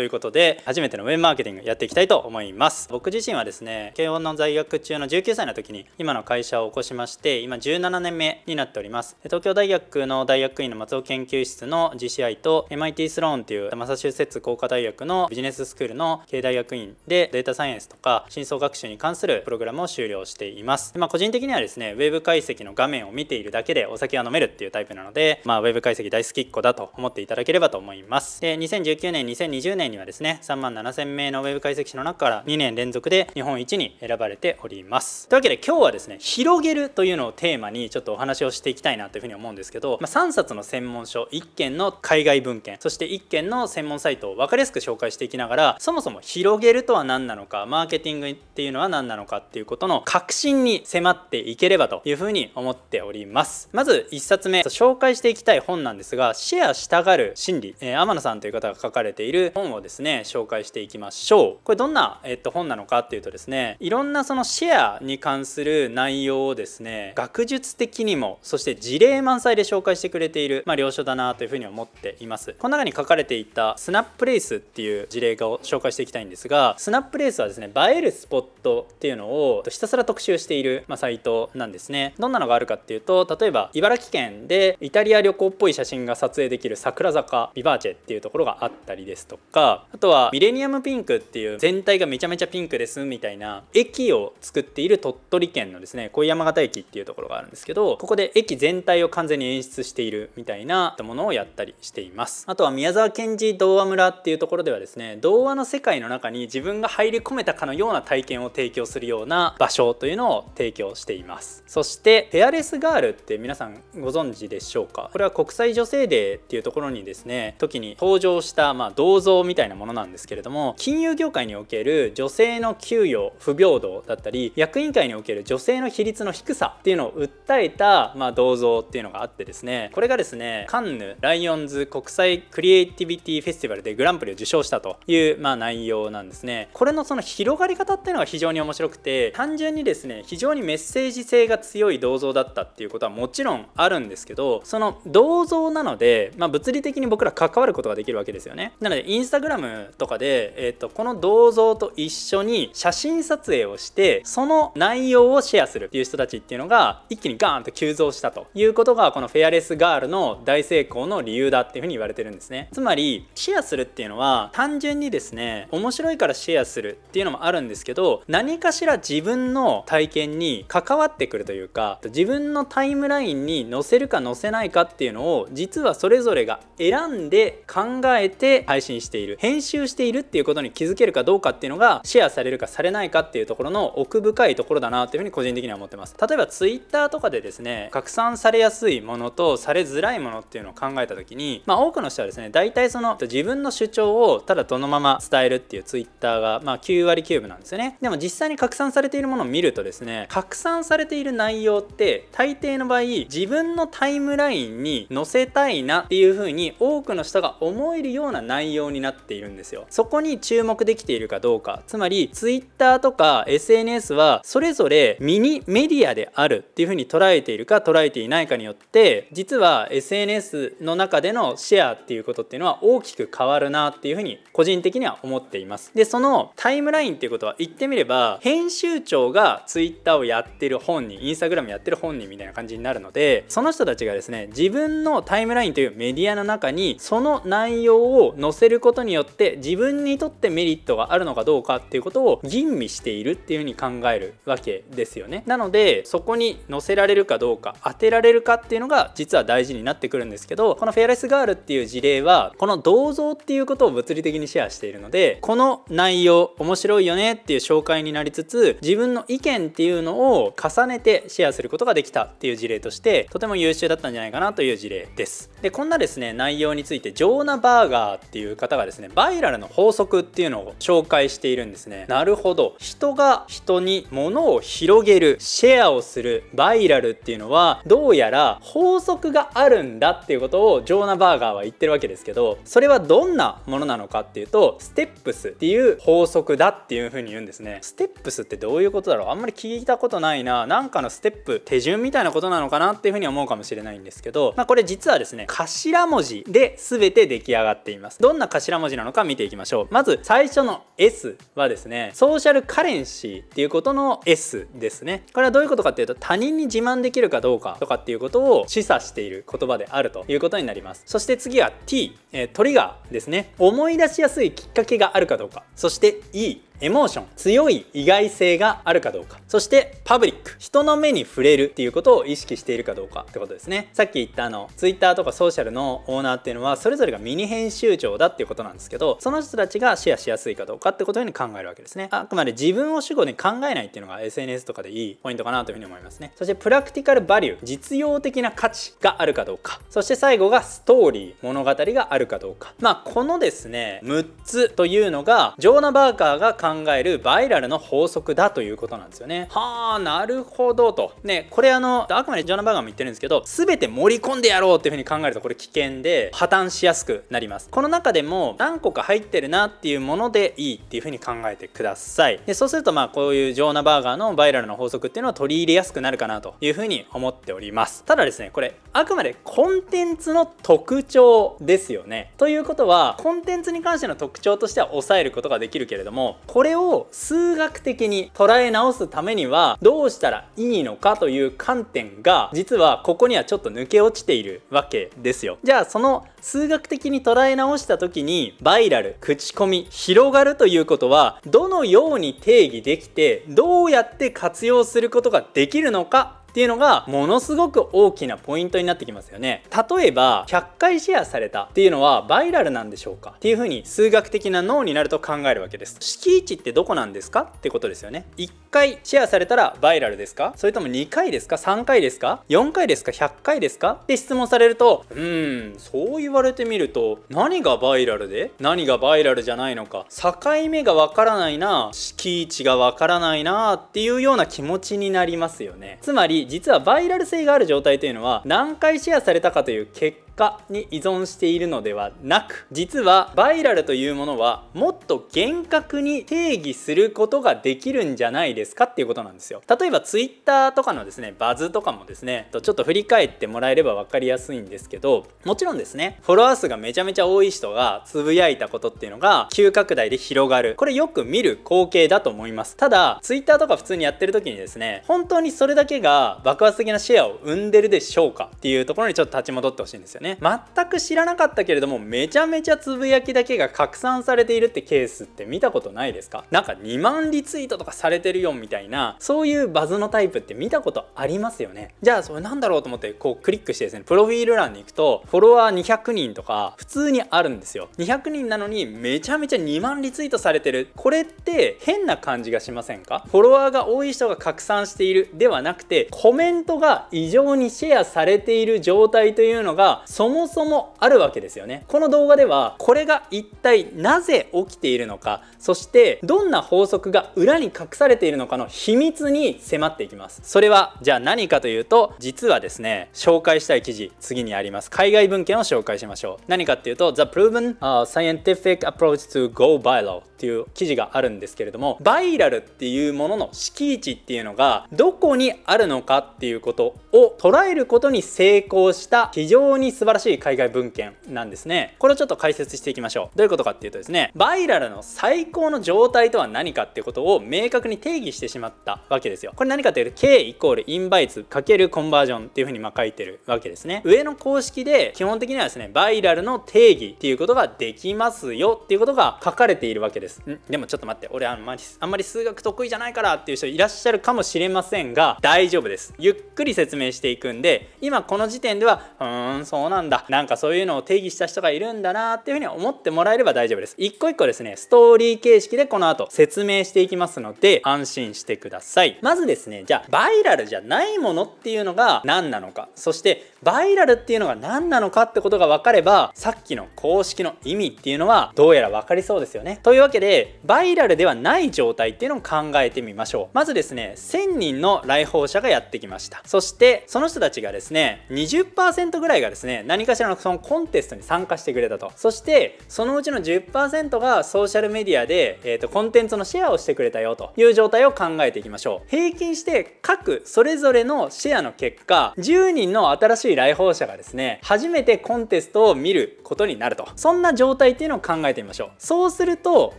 ということで初めてのウェブマーケティングやっていきたいと思います僕自身はですね慶応の在学中の19歳の時に今の会社を起こしまして今17年目になっております東京大学の大学院の松尾研究室の GCI と MIT スローンというマサシューセッツ工科大学のビジネススクールの経営大学院でデータサイエンスとか深層学習に関するプログラムを終了していますまあ、個人的にはですねウェブ解析の画面を見ているだけでお酒は飲めるっていうタイプなのでまあウェブ解析大好きっ子だと思っていただければと思いますで2019年2020年にはですね3万7000名のウェブ解析士の中から2年連続で日本一に選ばれておりますというわけで今日はですね広げるというのをテーマにちょっとお話をしていきたいなというふうに思うんですけど、まあ、3冊の専門書1件の海外文献そして1件の専門サイトを分かりやすく紹介していきながらそもそも広げるとは何なのかマーケティングっていうのは何なのかっていうことの確信に迫っていければというふうに思っておりますまず1冊目紹介していきたい本なんですがシェアしたがる心理、えー、天野さんという方が書かれている本をですね紹介していきましょうこれどんな、えっと、本なのかっていうとですねいろんなそのシェアに関する内容をですね学術的にもそして事例満載で紹介してくれている、まあ、領書だなというふうに思っていますこの中に書かれていたスナップレイスっていう事例を紹介していきたいんですがスナップレイスはですね映えるスポットっていうのをひたすら特集している、まあ、サイトなんですねどんなのがあるかっていうと例えば茨城県でイタリア旅行っぽい写真が撮影できる桜坂ビバーチェっていうところがあったりですとかかあとはミレニアムピンクっていう全体がめちゃめちゃピンクですみたいな駅を作っている鳥取県のですねう山形駅っていうところがあるんですけどここで駅全体を完全に演出しているみたいなものをやったりしていますあとは宮沢賢治童話村っていうところではですね童話の世界の中に自分が入り込めたかのような体験を提供するような場所というのを提供していますそしてフェアレスガールって皆さんご存知でしょうかこれは国際女性デーっていうところにですね時に登場したまあ、銅像みたいなものなんですけれども金融業界における女性の給与不平等だったり役員会における女性の比率の低さっていうのを訴えた、まあ、銅像っていうのがあってですねこれがですねカンヌライオンズ国際クリエイティビティフェスティバルでグランプリを受賞したという、まあ、内容なんですねこれのその広がり方っていうのが非常に面白くて単純にですね非常にメッセージ性が強い銅像だったっていうことはもちろんあるんですけどその銅像なので、まあ、物理的に僕ら関わることができるわけですよねなのでインスタタグラムとかで、えーと、とこの銅像と一緒に写真撮影をしてその内容をシェアするっていう人たちっていうのが一気にガーンと急増したということがこのフェアレスガールの大成功の理由だっていうふうに言われてるんですねつまりシェアするっていうのは単純にですね面白いからシェアするっていうのもあるんですけど何かしら自分の体験に関わってくるというか自分のタイムラインに載せるか載せないかっていうのを実はそれぞれが選んで考えて配信しているる編集しているっていうことに気づけるかどうかっていうのがシェアされるかされないかっていうところの奥深いところだなというふうに個人的には思ってます例えばツイッターとかでですね拡散されやすいものとされづらいものっていうのを考えた時にまあ多くの人はですね大体その自分の主張をただどのまま伝えるっていうツイッターがまあ9割9分なんですよねでも実際に拡散されているものを見るとですね拡散されている内容って大抵の場合自分のタイムラインに載せたいなっていうふうに多くの人が思えるような内容になってっているんですよそこに注目できているかどうかつまり Twitter とか SNS はそれぞれミニメディアであるっていうふうに捉えているか捉えていないかによって実は SNS の中でのシェアっていうことっていうのは大きく変わるなっていうふうに個人的には思っていますでそのタイムラインっていうことは言ってみれば編集長が Twitter をやってる本人 Instagram やってる本人みたいな感じになるのでその人たちがですね自分のタイムラインというメディアの中にその内容を載せることにによって自分にとってメリットがあるのかどうかっていうことを吟味しているっていう風に考えるわけですよねなのでそこに乗せられるかどうか当てられるかっていうのが実は大事になってくるんですけどこのフェアレスガールっていう事例はこの銅像っていうことを物理的にシェアしているのでこの内容面白いよねっていう紹介になりつつ自分の意見っていうのを重ねてシェアすることができたっていう事例としてとても優秀だったんじゃないかなという事例ですでこんなですね内容についてジョーナ・バーガーっていう方がですねですねバイラルの法則っていうのを紹介しているんですねなるほど人が人に物を広げるシェアをするバイラルっていうのはどうやら法則があるんだっていうことをジョーナ・バーガーは言ってるわけですけどそれはどんなものなのかっていうとステップスっていう法則だっていうふうに言うんですねステップスってどういうことだろうあんまり聞いたことないななんかのステップ手順みたいなことなのかなっていうふうに思うかもしれないんですけど、まあ、これ実はですね頭文字で全て出来上がっていますどんな頭文字なのか見ていきましょうまず最初の S はですねソーシャルカレンシーっていうことの S ですねこれはどういうことかっていうと他人に自慢できるかどうかとかっていうことを示唆している言葉であるということになりますそして次は T、えー、トリガーですね思い出しやすいきっかけがあるかどうかそして E エモーション強い意外性があるかどうかそしてパブリック人の目に触れるっていうことを意識しているかどうかってことですねさっき言ったあの Twitter とかソーシャルのオーナーっていうのはそれぞれがミニ編集長だっていうことなんですけどその人たちがシェアしやすいかどうかってことに考えるわけですねあくまで自分を主語に考えないっていうのが SNS とかでいいポイントかなというふうに思いますねそしてプラクティカルバリュー実用的な価値があるかどうかそして最後がストーリー物語があるかどうかまあこのですね6つというのがジョーナ・バーカーが考考えるバイラルの法則だということなんですよね。はあなるほどと。ねこれあのあくまでジョナ・バーガーも言ってるんですけど全て盛り込んでやろうっていうふうに考えるとこれ危険で破綻しやすくなります。この中でも何個か入ってるなっていうものでいいっていうふうに考えてください。でそうするとまあこういうジョーナ・バーガーのバイラルの法則っていうのは取り入れやすくなるかなというふうに思っております。ただですねこれあくまでコンテンツの特徴ですよね。ということはコンテンツに関しての特徴としては抑えることができるけれどもここれを数学的に捉え直すためにはどうしたらいいのかという観点が実はここにはちょっと抜け落ちているわけですよじゃあその数学的に捉え直した時にバイラル口コミ広がるということはどのように定義できてどうやって活用することができるのかっていうのがものすごく大きなポイントになってきますよね例えば100回シェアされたっていうのはバイラルなんでしょうかっていうふうに数学的な脳になると考えるわけです敷地ってどこなんですかってことですよね1回シェアされたらバイラルですかそれとも2回ですか3回ですか4回ですか100回ですかって質問されるとうんそう言われてみると何がバイラルで何がバイラルじゃないのか境目がわからないな敷地がわからないなっていうような気持ちになりますよねつまりり実はバイラル性がある状態というのは何回シェアされたかという結果に依存しているのではなく実はバイラルというものはもっと厳格に定義することができるんじゃないですかっていうことなんですよ例えばツイッターとかのですねバズとかもですねちょっと振り返ってもらえれば分かりやすいんですけどもちろんですねフォロワー数がめちゃめちゃ多い人がつぶやいたことっていうのが急拡大で広がるこれよく見る光景だと思いますただツイッターとか普通にやってる時にですね本当にそれだけが爆発的なシェアを生んでるでしょうかっていうところにちょっと立ち戻ってほしいんですよねね全く知らなかったけれどもめちゃめちゃつぶやきだけが拡散されているってケースって見たことないですかなんか2万リツイートとかされてるよみたいなそういうバズのタイプって見たことありますよねじゃあそれなんだろうと思ってこうクリックしてですねプロフィール欄に行くとフォロワー200人とか普通にあるんですよ200人なのにめちゃめちゃ2万リツイートされてるこれって変な感じがしませんかフォロワーが多い人が拡散しているではなくてコメントが異常にシェアされている状態というのがそもそもあるわけですよねこの動画ではこれが一体なぜ起きているのかそしてどんな法則が裏に隠されているのかの秘密に迫っていきますそれはじゃあ何かというと実はですね紹介したい記事次にあります海外文献を紹介しましょう何かっていうと The Proven、Scientific Approach to Go Viral っていう記事があるんですけれどもバイラルっていうものの敷地っていうのがどこにあるのかっていうことを捉えることに成功した非常に素晴らしい海外文献なんですねこれをちょっと解説していきましょうどういうことかっていうとですねバイラルの最高の状態とは何かっていうことを明確に定義してしまったわけですよこれ何かというと K イコールインバイツ×コンバージョンっていうふうにま書いてるわけですね上の公式で基本的にはですねバイラルの定義っていうことができますよっていうことが書かれているわけですですでもちょっと待って俺あんまりあんまり数学得意じゃないからっていう人いらっしゃるかもしれませんが大丈夫ですゆっくり説明していくんで今この時点ではうーんそうなんだなんかそういうのを定義した人がいるんだなっていうふうに思ってもらえれば大丈夫です一個一個ですねストーリー形式でこの後説明していきますので安心してくださいまずですねじゃあバイラルじゃないものっていうのが何なのかそしてバイラルっていうのが何なのかってことが分かればさっきの公式の意味っていうのはどうやら分かりそうですよねというわけででバイラルではない状態っていうのを考えてみましょうまずですね1000人の来訪者がやってきましたそしてその人たちがですね20%ぐらいがですね何かしらのそのコンテストに参加してくれたとそしてそのうちの10%がソーシャルメディアで、えーとコンテンツのシェアをしてくれたよという状態を考えていきましょう平均して各それぞれのシェアの結果10人の新しい来訪者がですね初めてコンテストを見ることになるとそんな状態っていうのを考えてみましょうそうすると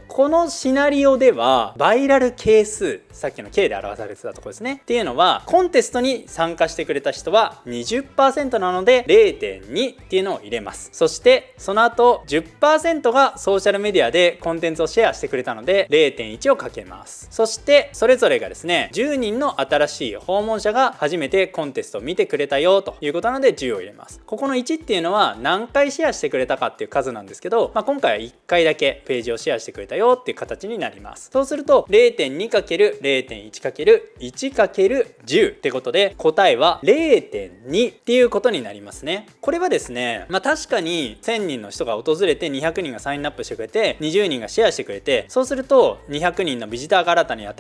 このシナリオでは、バイラル係数、さっきの K で表されてたとこですね。っていうのは、コンテストに参加してくれた人は20%なので0.2っていうのを入れます。そして、その後10%がソーシャルメディアでコンテンツをシェアしてくれたので0.1をかけます。そして、それぞれがですね、10人の新しい訪問者が初めてコンテストを見てくれたよということなので10を入れます。ここの1っていうのは何回シェアしてくれたかっていう数なんですけど、まあ、今回は1回だけページをシェアしてくれたよよっていう形になりますそうすると 0.2×0.1×1×10 ってことで答えは0.2っていうことになりますねこれはですねまあ確かに1000人の人が訪れて200人がサインアップしてくれて20人がシェアしてくれてそうすると200人のビジターが新たに現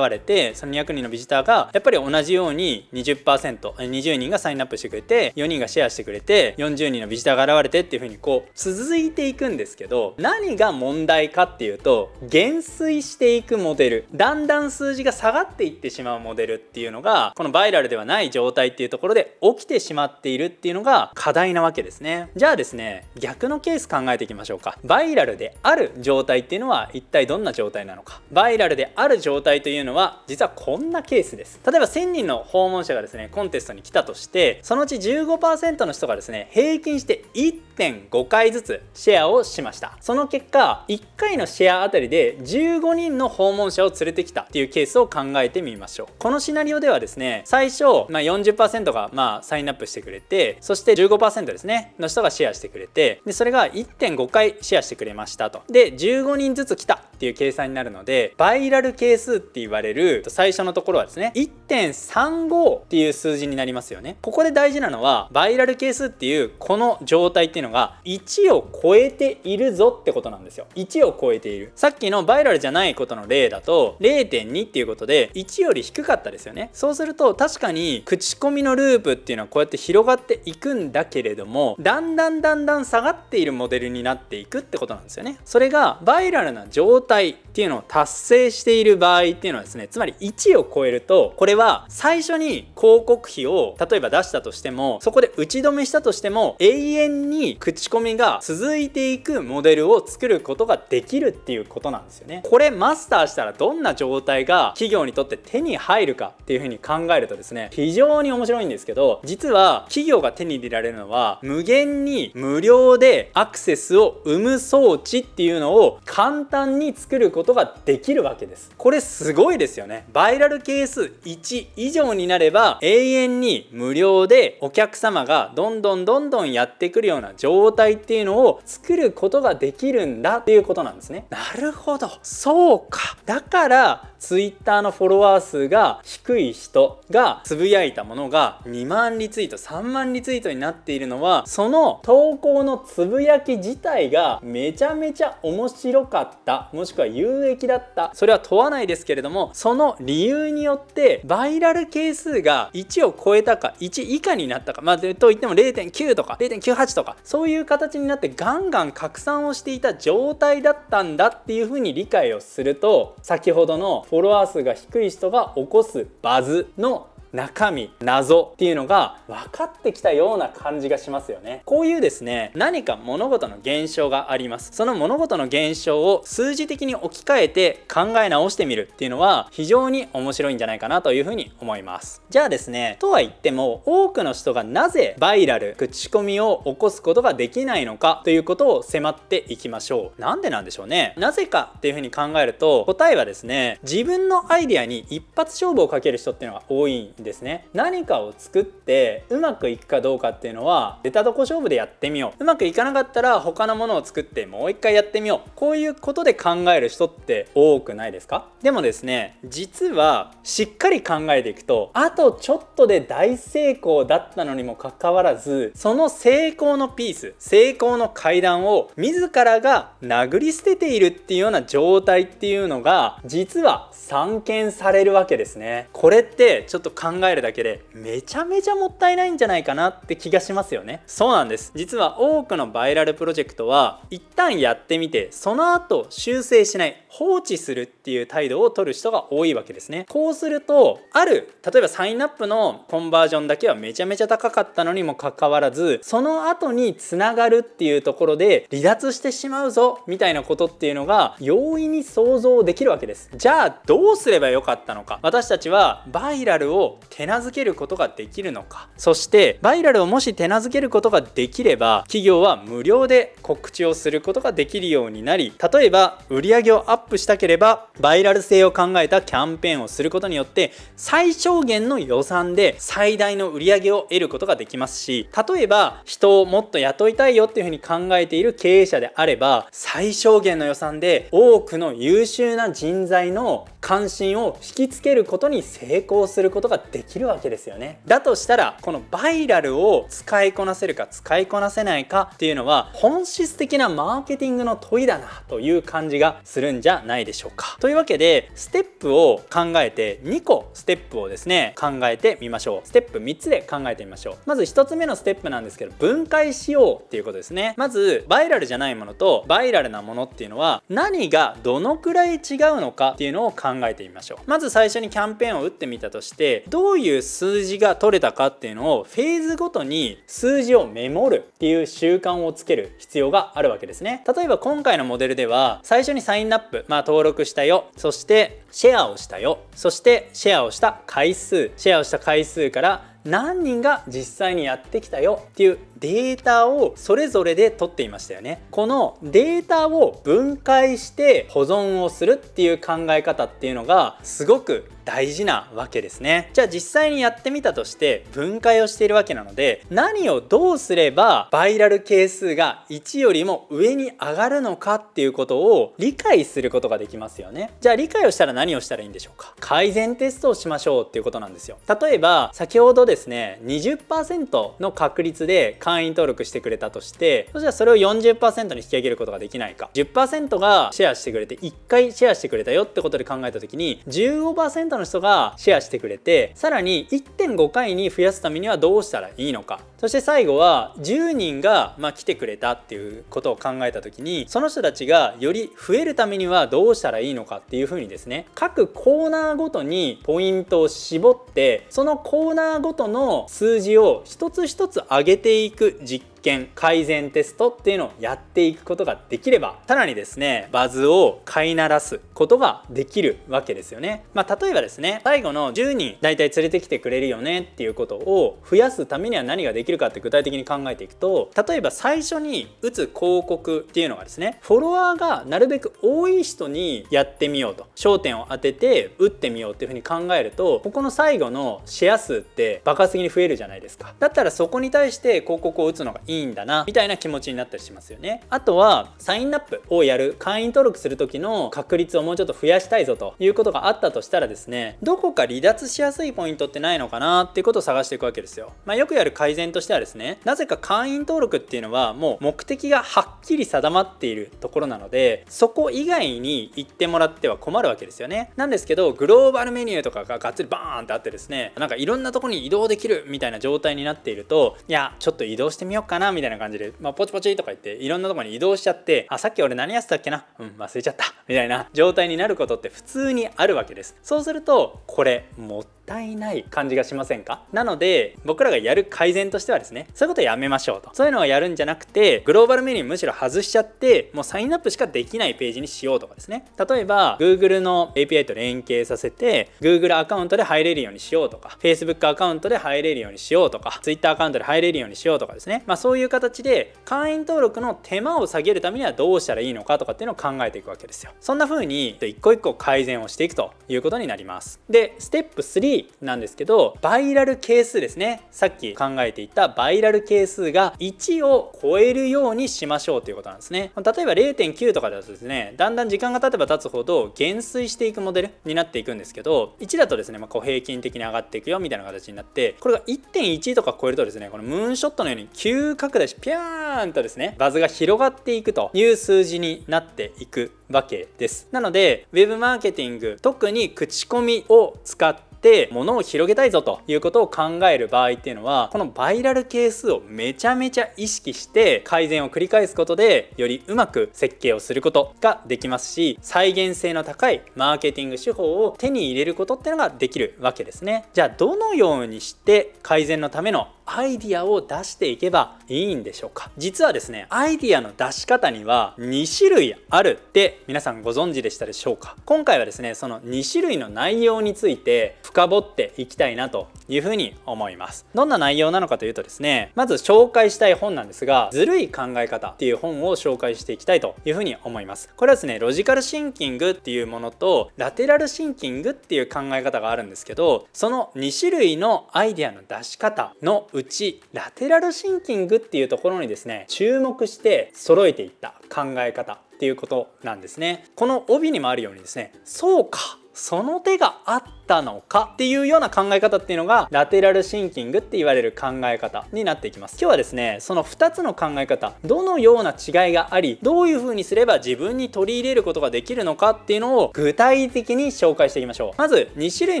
れてその200人のビジターがやっぱり同じように 20%20 人がサインアップしてくれて4人がシェアしてくれて40人のビジターが現れてっていう風にこう続いていくんですけど何が問題かっていういうと減衰していくモデルだんだん数字が下がっていってしまうモデルっていうのがこのバイラルではない状態っていうところで起きてしまっているっていうのが課題なわけですねじゃあですね逆のケース考えていきましょうかバイラルである状態っていうのは一体どんな状態なのかバイラルである状態というのは実はこんなケースです例えば1000人の訪問者がですねコンテストに来たとしてそのうち15%の人がですね平均して1 1.5回ずつシェアをしましたその結果1回のシェアあたりで15人の訪問者を連れてきたっていうケースを考えてみましょうこのシナリオではですね最初、まあ、40%がまあサインアップしてくれてそして15%ですねの人がシェアしてくれてでそれが1.5回シェアしてくれましたとで15人ずつ来たっていう計算になるのでバイラル係数って言われる最初のところはですね1.35っていう数字になりますよねここで大事なのはバイラル係数っていうこの状態っていうのが1を超えているぞってことなんですよ1を超えているさっきのバイラルじゃないことの例だと0.2っていうことで1より低かったですよねそうすると確かに口コミのループっていうのはこうやって広がっていくんだけれどもだんだんだんだん下がっているモデルになっていくってことなんですよねそれがバイラルな状体っていうのを達成している場合っていうのはですねつまり1を超えるとこれは最初に広告費を例えば出したとしてもそこで打ち止めしたとしても永遠に口コミが続いていくモデルを作ることができるっていうことなんですよねこれマスターしたらどんな状態が企業にとって手に入るかっていうふうに考えるとですね非常に面白いんですけど実は企業が手に入れられるのは無限に無料でアクセスを生む装置っていうのを簡単に作ることことができるわけですこれすごいですよねバイラル係数1以上になれば永遠に無料でお客様がどんどんどんどんやってくるような状態っていうのを作ることができるんだっていうことなんですねなるほどそうかだから Twitter のフォロワー数が低い人がつぶやいたものが2万リツイート3万リツイートになっているのはその投稿のつぶやき自体がめちゃめちゃ面白かったもしくは有益だったそれは問わないですけれどもその理由によってバイラル係数が1を超えたか1以下になったかまあといっても0.9とか0.98とかそういう形になってガンガン拡散をしていた状態だったんだっていうふうに理解をすると先ほどのフォロワー数が低い人が起こすバズの中身謎っていうのが分かってきたような感じがしますよねこういうですね何か物事の現象がありますその物事の現象を数字的に置き換えて考え直してみるっていうのは非常に面白いんじゃないかなというふうに思いますじゃあですねとは言っても多くの人がなぜバイラル口コミを起こすことができないのかということを迫っていきましょうなんでなんでしょうねなぜかっていうふうに考えると答えはですね自分のアイデアに一発勝負をかける人っていうのが多いんですね何かを作ってうまくいくかどうかっていうのは出たとこ勝負でやってみよううまくいかなかったら他のものを作ってもう一回やってみようこういうことで考える人って多くないですかでもですね実はしっかり考えていくとあとちょっとで大成功だったのにもかかわらずその成功のピース成功の階段を自らが殴り捨てているっていうような状態っていうのが実は散見されるわけですねこれってちょっと考考えるだけでめちゃめちゃもったいないんじゃないかなって気がしますよねそうなんです実は多くのバイラルプロジェクトは一旦やってみてその後修正しない放置するっていう態度を取る人が多いわけですねこうするとある例えばサインアップのコンバージョンだけはめちゃめちゃ高かったのにもかかわらずその後につながるっていうところで離脱してしまうぞみたいなことっていうのが容易に想像できるわけですじゃあどうすればよかったのか私たちはバイラルを手なずけることができるのかそしてバイラルをもし手なずけることができれば企業は無料で告知をすることができるようになり例えば売上をアップしたければバイラル性を考えたキャンペーンをすることによって最小限の予算で最大の売り上げを得ることができますし例えば人をもっと雇いたいよっていうふうに考えている経営者であれば最小限の予算で多くの優秀な人材の関心を引きつけることに成功することができるわけですよねだとしたらこのバイラルを使いこなせるか使いこなせないかっていうのは本質的なマーケティングの問いだなという感じがするんじゃないでしょうかというわけでステップを考えて2個ステップをですね考えてみましょうステップ3つで考えてみましょうまず1つ目のステップなんですけど分解しようっていうことですねまずバイラルじゃないものとバイラルなものっていうのは何がどのくらい違うのかっていうのを考えてみましょうまず最初にキャンペーンを打ってみたとしてどどういう数字が取れたかっていうのをフェーズごとに数字をメモるっていう習慣をつける必要があるわけですね例えば今回のモデルでは最初にサインアップまあ登録したよそしてシェアをしたよそしてシェアをした回数シェアをした回数から何人が実際にやってきたよっていうデータをそれぞれで取っていましたよねこのデータを分解して保存をするっていう考え方っていうのがすごく大事なわけですねじゃあ実際にやってみたとして分解をしているわけなので何をどうすればバイラル係数が1よりも上に上がるのかっていうことを理解することができますよねじゃあ理解をしたら何をしたらいいんでしょうか改善テストをしましょうっていうことなんですよ例えば先ほどですね20%の確率で会員登録してくれたとしてそしたらそれを40%に引き上げることができないか10%がシェアしてくれて1回シェアしてくれたよってことで考えた時に15%の人がシェアしてくれてさらに1.5回に増やすためにはどうしたらいいのかそして最後は10人がま来てくれたっていうことを考えた時にその人たちがより増えるためにはどうしたらいいのかっていうふうにですね各コーナーごとにポイントを絞ってそのコーナーごとの数字を一つ一つ上げていく実検改善テストっていうのをやっていくことができればさらにですねバズを飼いならすことができるわけですよね、まあ、例えばですね最後の10人大体連れてきてくれるよねっていうことを増やすためには何ができるかって具体的に考えていくと例えば最初に打つ広告っていうのがですねフォロワーがなるべく多い人にやってみようと焦点を当てて打ってみようっていうふうに考えるとここの最後のシェア数って爆発的に増えるじゃないですかだったらそこに対して広告を打つのがいいんだなみたいな気持ちになったりしますよねあとはサインアップをやる会員登録する時の確率をもうちょっと増やしたいぞということがあったとしたらですねどこか離脱しやすいポイントってないのかなっていうことを探していくわけですよ、まあ、よくやる改善としてはですねなぜか会員登録っていうのはもう目的がはっきり定まっているところなのでそこ以外に行ってもらっては困るわけですよねなんですけどグローバルメニューとかががっつりバーンってあってですねなんかいろんなとこに移動できるみたいな状態になっているといやちょっと移動してみようかなみたいな感じで、まあ、ポチポチとか言っていろんなとこに移動しちゃってあさっき俺何やってたっけなうん忘れちゃったみたいな状態になることって普通にあるわけですそうするとこれもったいない感じがしませんかなので僕らがやる改善としてはですねそういうことやめましょうとそういうのをやるんじゃなくてグローバルメニューむしろ外しちゃってもうサインアップしかできないページにしようとかですね例えば Google の API と連携させて Google アカウントで入れるようにしようとか Facebook アカウントで入れるようにしようとか Twitter アカウントで入れるようにしようとかですねまあそういう形で会員登録の手間を下げるためにはどうしたらいいのかとかっていうのを考えていくわけですよそんな風に一個一個改善をしていくということになりますでステップ3なんですけどバイラル係数ですねさっき考えていたバイラル係数が1を超えるようにしましょうということなんですね例えば0.9とかだとですねだんだん時間が経てば経つほど減衰していくモデルになっていくんですけど1だとですね、まあ、こう平均的に上がっていくよみたいな形になってこれが1.1とか超えるとですねこのムーンショットのように急拡大しピャーンとですねバズが広がっていくという数字になっていくわけですなので web マーケティング特に口コミを使ってっ物を広げたいぞということを考える場合っていうのはこのバイラル係数をめちゃめちゃ意識して改善を繰り返すことでよりうまく設計をすることができますし再現性の高いマーケティング手法を手に入れることっていうのができるわけですねじゃあどのようにして改善のためのアイディアを出していけばいいんでしょうか実はですねアイディアの出し方には2種類あるって皆さんご存知でしたでしょうか今回はですねその2種類の内容について深掘っていきたいなというふうに思いますどんな内容なのかというとですねまず紹介したい本なんですがずるい考え方っていう本を紹介していきたいというふうに思いますこれはですねロジカルシンキングっていうものとラテラルシンキングっていう考え方があるんですけどその2種類のアイデアの出し方のうちラテラルシンキングっていうところにですね注目して揃えていった考え方っていうことなんですねこの帯にもあるようにですねそうかその手があっったのかっていうような考え方っていうのがラテラルシンキングって言われる考え方になっていきます今日はですねその2つの考え方どのような違いがありどういう風にすれば自分に取り入れることができるのかっていうのを具体的に紹介していきましょうまず2種類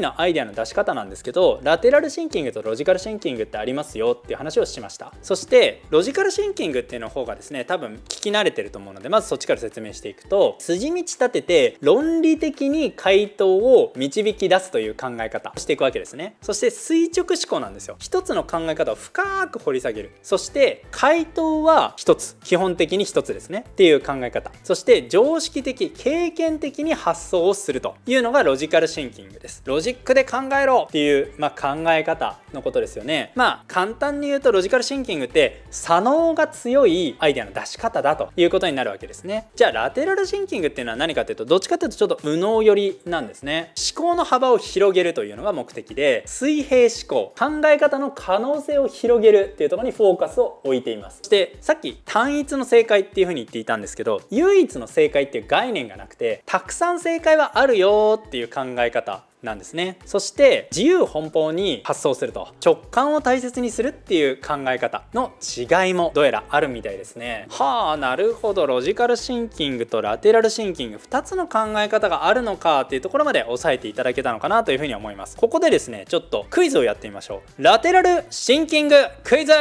のアイデアの出し方なんですけどラテラルシンキングとロジカルシンキングってありますよっていう話をしましたそしてロジカルシンキングっていうの方がですね多分聞き慣れてると思うのでまずそっちから説明していくと筋道立てて論理的に回答を導き出すとという考え方していくわけですねそして垂直思考なんですよ一つの考え方を深く掘り下げるそして回答は一つ基本的に一つですねっていう考え方そして常識的経験的に発想をするというのがロジカルシンキングですロジックで考えろっていう、まあ、考え方のことですよねまあ簡単に言うとロジカルシンキングって左脳が強いアイデアの出し方だということになるわけですねじゃあラテラルシンキングっていうのは何かっていうとどっちかっていうとちょっと右脳寄りなんですね思考の幅を広げるというのが目的で水平思考考え方の可能性を広げるっていうところにフォーカスを置いていますそしてさっき単一の正解っていうふうに言っていたんですけど唯一の正解っていう概念がなくてたくさん正解はあるよっていう考え方なんですねそして自由奔放に発想すると直感を大切にするっていう考え方の違いもどうやらあるみたいですねはあなるほどロジカルシンキングとラテラルシンキング2つの考え方があるのかっていうところまで押さえていただけたのかなというふうに思いますここでですねちょっとクイズをやってみましょうラテラルシンキングクイズ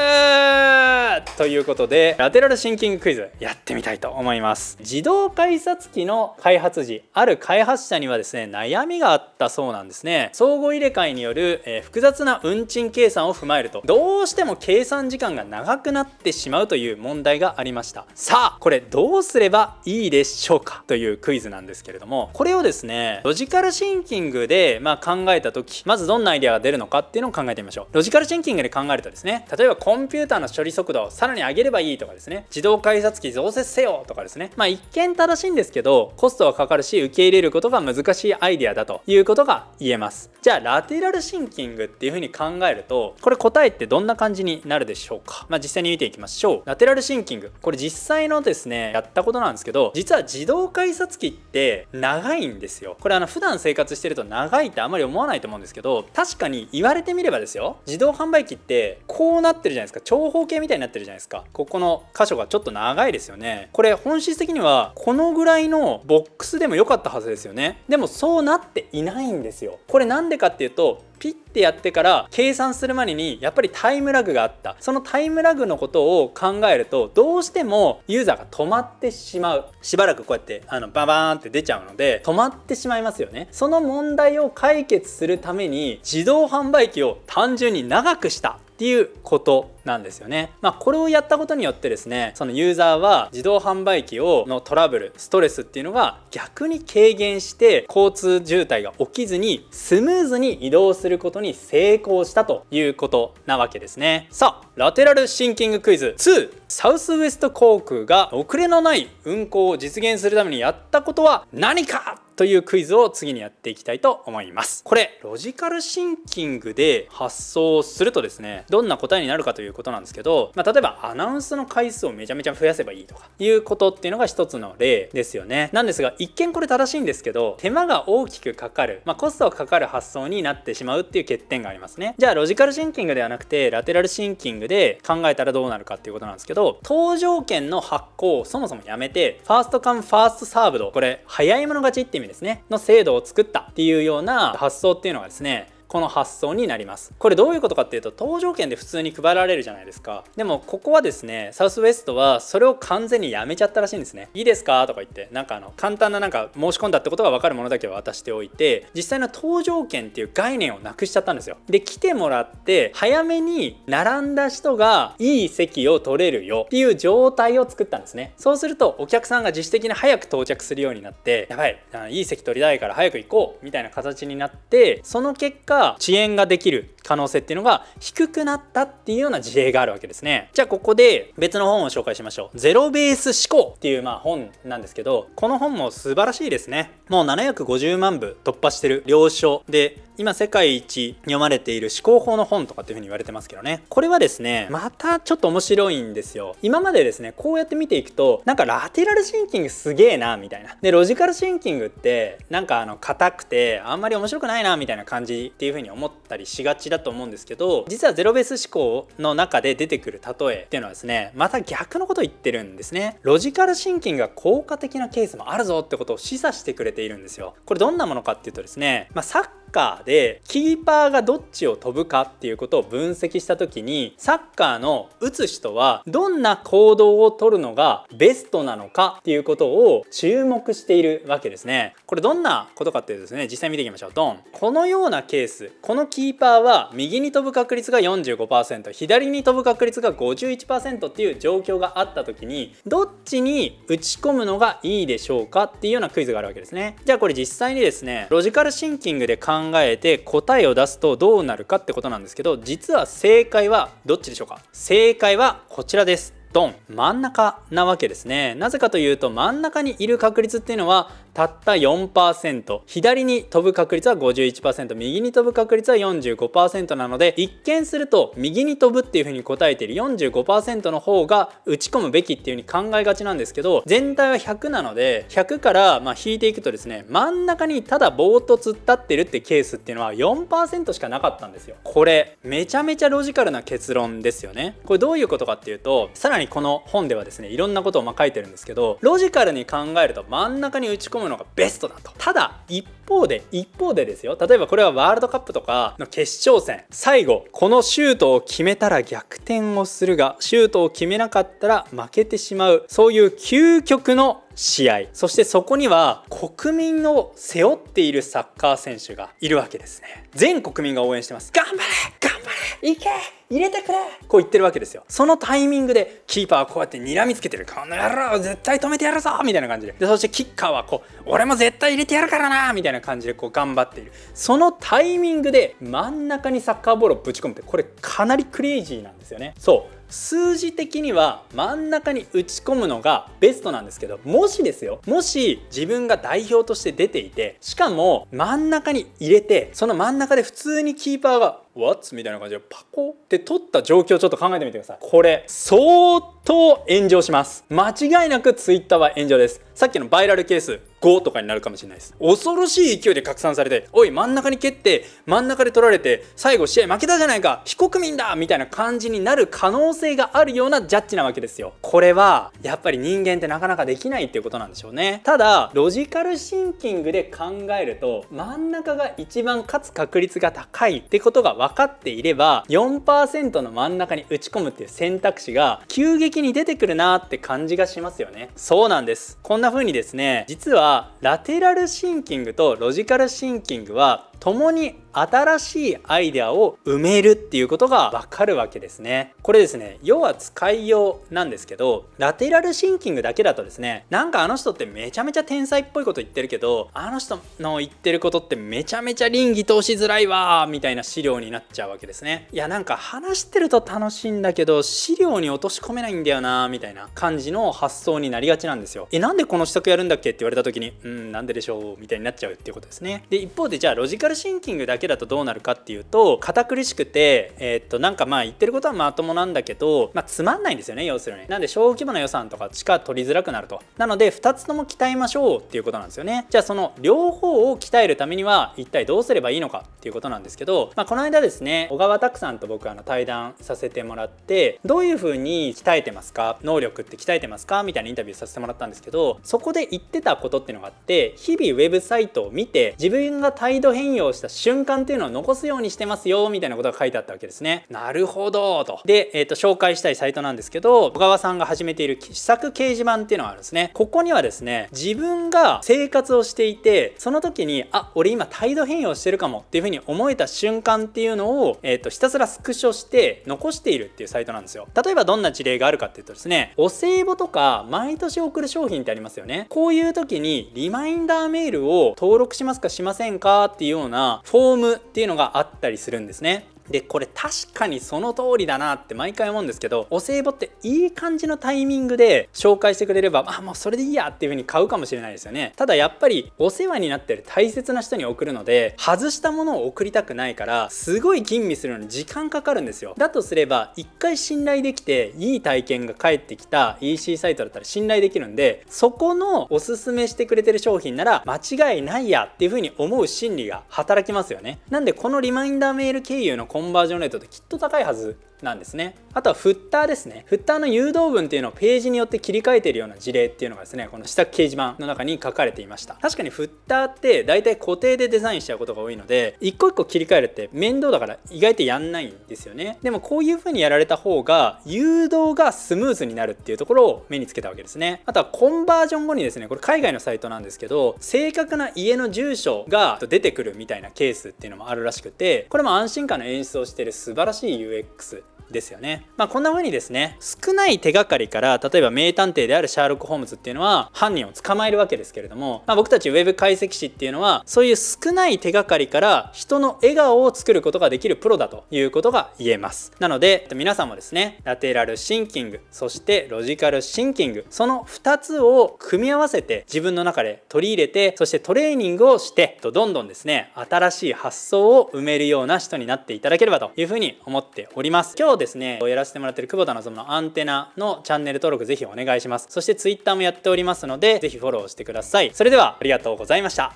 ということでラテラルシンキングクイズやってみたいと思います自動改札機の開発時ある開発者にはですね悩みがあったそうそうなんですね相互入れ替えによる、えー、複雑な運賃計算を踏まえるとどうしても計算時間が長くなってしまうという問題がありましたさあこれどうすればいいでしょうかというクイズなんですけれどもこれをですねロジカルシンキングで、まあ、考えた時まずどんなアイデアが出るのかっていうのを考えてみましょうロジカルシンキングで考えるとですね例えばコンピューターの処理速度をさらに上げればいいとかですね自動改札機増設せよとかですねまあ一見正しいんですけどコストはかかるし受け入れることが難しいアイデアだということが言えますじゃあラテラルシンキングっていう風に考えるとこれ答えってどんな感じになるでしょうかまあ、実際に見ていきましょうラテラルシンキングこれ実際のですねやったことなんですけど実は自動改札機って長いんですよこれあの普段生活してると長いってあんまり思わないと思うんですけど確かに言われてみればですよ自動販売機ってこうなってるじゃないですか長方形みたいになってるじゃないですかここの箇所がちょっと長いですよねこれ本質的にはこのぐらいのボックスでも良かったはずですよねでもそうなっていないんですですよこれなんでかっていうとピッてやってから計算するまでにやっぱりタイムラグがあったそのタイムラグのことを考えるとどうしてもユーザーが止まってしまうしばらくこうやってあのババーンって出ちゃうので止まってしまいますよねその問題を解決するために自動販売機を単純に長くしたっていうことなんですよね。まあ、これをやったことによってですねそのユーザーは自動販売機をのトラブルストレスっていうのが逆に軽減して交通渋滞が起きずにスムーズに移動することに成功したということなわけですね。さあラテラルシンキングクイズ2サウスウエスト航空が遅れのない運航を実現するためにやったことは何かというクイズを次にやっていきたいと思います。これ、ロジカルシンキングで発想するとですね、どんな答えになるかということなんですけど、まあ、例えばアナウンスの回数をめちゃめちゃ増やせばいいとか、いうことっていうのが一つの例ですよね。なんですが、一見これ正しいんですけど、手間が大きくかかる、まあ、コストがかかる発想になってしまうっていう欠点がありますね。じゃあ、ロジカルシンキングではなくて、ラテラルシンキングで考えたらどうなるかっていうことなんですけど、搭乗券の発行をそもそもやめて、ファーストカムファーストサーブド、これ、早い者勝ちって意味ですね、の制度を作ったっていうような発想っていうのがですね、この発想になりますこれどういうことかっていうと搭乗券で普通に配られるじゃないですかでもここはですねサウスウェストはそれを完全にやめちゃったらしいんですねいいですかとか言ってなんかあの簡単ななんか申し込んだってことが分かるものだけは渡しておいて実際の搭乗券っていう概念をなくしちゃったんですよで来てもらって早めに並んだ人がいい席を取れるよっていう状態を作ったんですねそうするとお客さんが自主的に早く到着するようになってやばいいい席取りたいから早く行こうみたいな形になってその結果が遅延ができる可能性っていうのが低くなったっていうような事例があるわけですね。じゃあここで別の本を紹介しましょう。ゼロベース思考っていうまあ本なんですけど、この本も素晴らしいですね。もう750万部突破してる領書で、今世界一読まれている思考法の本とかっていうふうに言われてますけどね。これはですね、またちょっと面白いんですよ。今までですね、こうやって見ていくと、なんかラテラルシンキングすげえな、みたいな。で、ロジカルシンキングって、なんかあの、硬くて、あんまり面白くないな、みたいな感じってていうふうに思ったりしがちだと思うんですけど実はゼロベース思考の中で出てくる例えっていうのはですねまた逆のことを言ってるんですねロジカルシンキングが効果的なケースもあるぞってことを示唆してくれているんですよこれどんなものかっていうとですね、まあ、サッッカーでキーパーがどっちを飛ぶかっていうことを分析した時にサッカーの打つ人はどんな行動をとるのがベストなのかっていうことを注目しているわけですね。これどんなことかっていうとですね実際見ていきましょうドンこのようなケースこのキーパーは右に飛ぶ確率が45%左に飛ぶ確率が51%っていう状況があった時にどっちに打ち込むのがいいでしょうかっていうようなクイズがあるわけですね。じゃあこれ実際にですねロジカルシンキングで考考えて答えを出すとどうなるかってことなんですけど実は正解はどっちでしょうか正解はこちらですドン真ん中なわけですねなぜかというと真ん中にいる確率っていうのはたった4%左に飛ぶ確率は51%右に飛ぶ確率は45%なので一見すると右に飛ぶっていうふうに答えている45%の方が打ち込むべきっていうふうに考えがちなんですけど全体は100なので100からま引いていくとですね真ん中にただぼーっと突っ立ってるってケースっていうのは4%しかなかったんですよ。これめちゃめちゃロジカルな結論ですよね。これどういうことかっていうとさらにこの本ではですねいろんなことをま書いてるんですけどロジカルに考えると真ん中に打ち込むむのがベストだとただ一方で一方でですよ例えばこれはワールドカップとかの決勝戦最後このシュートを決めたら逆転をするがシュートを決めなかったら負けてしまうそういう究極の試合そしてそこには国民を背負っているサッカー選手がいるわけですね全国民が応援してます頑張れ行け入れてくれこう言ってるわけですよそのタイミングでキーパーはこうやって睨みつけてるこの野郎絶対止めてやるぞみたいな感じででそしてキッカーはこう俺も絶対入れてやるからなみたいな感じでこう頑張っているそのタイミングで真ん中にサッカーボールをぶち込むってこれかなりクレイジーなんですよねそう数字的には真ん中に打ち込むのがベストなんですけどもしですよもし自分が代表として出ていてしかも真ん中に入れてその真ん中で普通にキーパーが「What?」みたいな感じでパコって取った状況をちょっと考えてみてくださいこれ相当炎上します間違いなく Twitter は炎上ですさっきのバイラルケース5とかになるかもしれないです恐ろしい勢いで拡散されておい真ん中に蹴って真ん中で取られて最後試合負けたじゃないか非国民だみたいな感じになる可能性があるようなジャッジなわけですよこれはやっぱり人間ってなかなかできないっていうことなんでしょうねただロジカルシンキングで考えると真ん中が一番勝つ確率が高いってことが分かっていれば4%の真ん中に打ち込むっていう選択肢が急激に出てくるなって感じがしますよねそうなんですこんな風にですね実ははラテラルシンキングとロジカルシンキングは共に新しいアイデアを埋めるっていうことがわかるわけですね。これですね、要は使いようなんですけど、ラテラルシンキングだけだとですね、なんかあの人ってめちゃめちゃ天才っぽいこと言ってるけど、あの人の言ってることってめちゃめちゃ倫理通しづらいわみたいな資料になっちゃうわけですね。いや、なんか話してると楽しいんだけど、資料に落とし込めないんだよなみたいな感じの発想になりがちなんですよ。え、なんでこの施策やるんだっけって言われた時に、うん、なんででしょうみたいになっちゃうっていうことですね。で、一方でじゃあロジカカルシンキングだけだとどうなるかっていうと堅苦しくて、えー、っとなんかまあ言ってることはまともなんだけど、まあ、つまんないんですよね要するになんで小規模な予算とかしか取りづらくなるとなので2つとも鍛えましょうっていうことなんですよねじゃあその両方を鍛えるためには一体どうすればいいのかっていうことなんですけど、まあ、この間ですね小川拓さんと僕あの対談させてもらってどういうふうに鍛えてますか能力って鍛えてますかみたいなインタビューさせてもらったんですけどそこで言ってたことっていうのがあって日々ウェブサイトを見て自分が態度変容業した瞬間っていうのを残すようにしてますよみたいなことが書いてあったわけですねなるほどとで、えーと、紹介したいサイトなんですけど小川さんが始めている試作掲示板っていうのがあるんですねここにはですね自分が生活をしていてその時にあ俺今態度変容してるかもっていうふうに思えた瞬間っていうのを、えーと、ひたすらスクショして残しているっていうサイトなんですよ例えばどんな事例があるかっていうとですねお歳暮とか毎年送る商品ってありますよねこういう時にリマインダーメールを登録しますかしませんかっていうようようなフォームっていうのがあったりするんですねでこれ確かにその通りだなって毎回思うんですけどお歳暮っていい感じのタイミングで紹介してくれればあもうそれでいいやっていう風に買うかもしれないですよねただやっぱりお世話になってる大切な人に送るので外したものを送りたくないからすごい吟味するのに時間かかるんですよだとすれば一回信頼できていい体験が返ってきた EC サイトだったら信頼できるんでそこのおすすめしてくれてる商品なら間違いないやっていう風に思う心理が働きますよねなんでこのリマインダーメール経由のコンバージョンレートってきっと高いはずなんですねあとはフッターですねフッターの誘導文っていうのをページによって切り替えているような事例っていうのがですねこの下掲示板の中に書かれていました確かにフッターって大体固定でデザインしちゃうことが多いので一個一個切り替えるって面倒だから意外とやんないんですよねでもこういう風にやられた方が誘導がスムーズになるっていうところを目につけたわけですねあとはコンバージョン後にですねこれ海外のサイトなんですけど正確な家の住所が出てくるみたいなケースっていうのもあるらしくてこれも安心感の演出実装している素晴らしい UX ですよね。まあ、こんな風にですね、少ない手がかりから、例えば名探偵であるシャーロック・ホームズっていうのは犯人を捕まえるわけですけれども、まあ、僕たちウェブ解析士っていうのは、そういう少ない手がかりから人の笑顔を作ることができるプロだということが言えます。なので、皆さんもですね、ラテラルシンキング、そしてロジカルシンキング、その2つを組み合わせて自分の中で取り入れて、そしてトレーニングをして、どんどんですね、新しい発想を埋めるような人になっていただければというふうに思っております。今日をですねやらせてもらってる久保田望のアンテナのチャンネル登録ぜひお願いしますそして Twitter もやっておりますのでぜひフォローしてくださいそれではありがとうございました